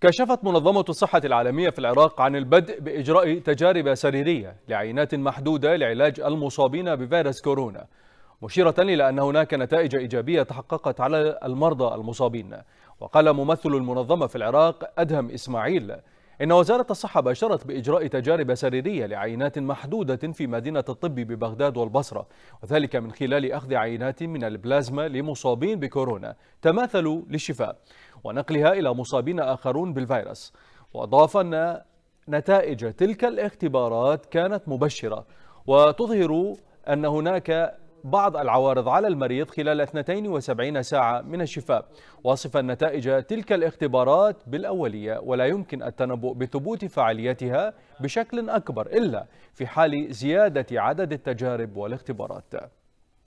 كشفت منظمة الصحة العالمية في العراق عن البدء بإجراء تجارب سريرية لعينات محدودة لعلاج المصابين بفيروس كورونا مشيرة إلى أن هناك نتائج إيجابية تحققت على المرضى المصابين وقال ممثل المنظمة في العراق أدهم إسماعيل إن وزارة الصحة باشرت بإجراء تجارب سريرية لعينات محدودة في مدينة الطب ببغداد والبصرة وذلك من خلال أخذ عينات من البلازما لمصابين بكورونا تماثلوا للشفاء ونقلها إلى مصابين آخرون بالفيروس وأضاف أن نتائج تلك الاختبارات كانت مبشرة وتظهر أن هناك بعض العوارض على المريض خلال 72 ساعة من الشفاء واصف نتائج تلك الاختبارات بالأولية ولا يمكن التنبؤ بثبوت فعاليتها بشكل أكبر إلا في حال زيادة عدد التجارب والاختبارات